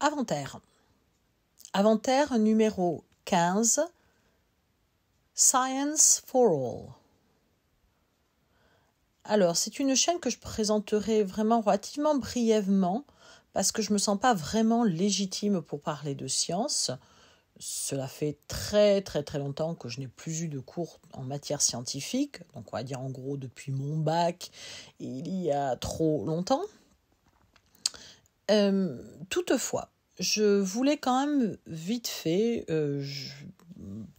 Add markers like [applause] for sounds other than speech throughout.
Inventaire. Inventaire numéro 15. Science for All. Alors, c'est une chaîne que je présenterai vraiment relativement brièvement parce que je ne me sens pas vraiment légitime pour parler de science. Cela fait très très très longtemps que je n'ai plus eu de cours en matière scientifique, donc on va dire en gros depuis mon bac, il y a trop longtemps. Euh, toutefois, je voulais quand même vite fait euh,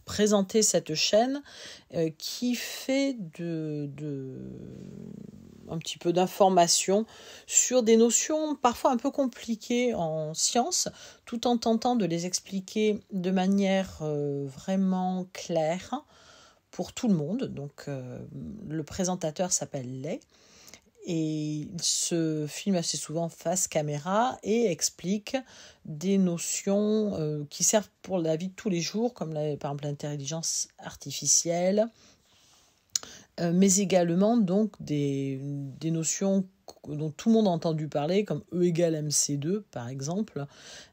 présenter cette chaîne euh, qui fait de, de, un petit peu d'informations sur des notions parfois un peu compliquées en science, tout en tentant de les expliquer de manière euh, vraiment claire pour tout le monde. Donc euh, le présentateur s'appelle Lay et il se filme assez souvent face caméra et explique des notions euh, qui servent pour la vie de tous les jours, comme par exemple l'intelligence artificielle, euh, mais également donc des, des notions dont tout le monde a entendu parler, comme E égale MC2 par exemple,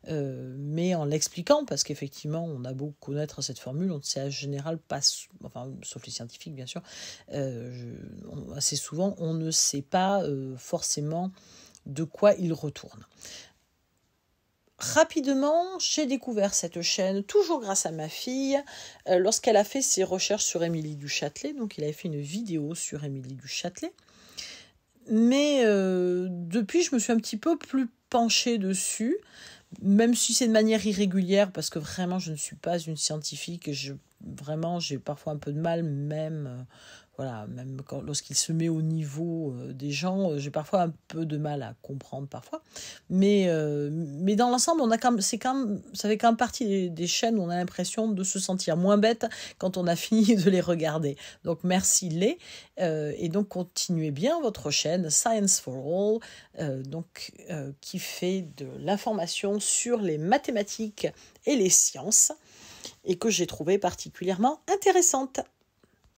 euh, mais en l'expliquant, parce qu'effectivement on a beau connaître cette formule, on ne sait à général pas, enfin sauf les scientifiques bien sûr, euh, assez souvent on ne sait pas euh, forcément de quoi il retourne. Rapidement, j'ai découvert cette chaîne, toujours grâce à ma fille, lorsqu'elle a fait ses recherches sur Émilie du Châtelet. Donc, il avait fait une vidéo sur Émilie du Châtelet mais depuis, je me suis un petit peu plus penchée dessus, même si c'est de manière irrégulière, parce que vraiment, je ne suis pas une scientifique, je vraiment, j'ai parfois un peu de mal, même, euh, voilà, même lorsqu'il se met au niveau euh, des gens, euh, j'ai parfois un peu de mal à comprendre parfois. Mais, mais dans l'ensemble, on a quand c'est quand ça fait quand même partie des, chaînes où on a l'impression de se sentir moins bête quand on a [laughs] fini de les regarder. Donc merci les et donc continuez bien votre chaîne Science for All, donc qui fait de l'information sur les mathématiques et les sciences et que j'ai trouvée particulièrement intéressante.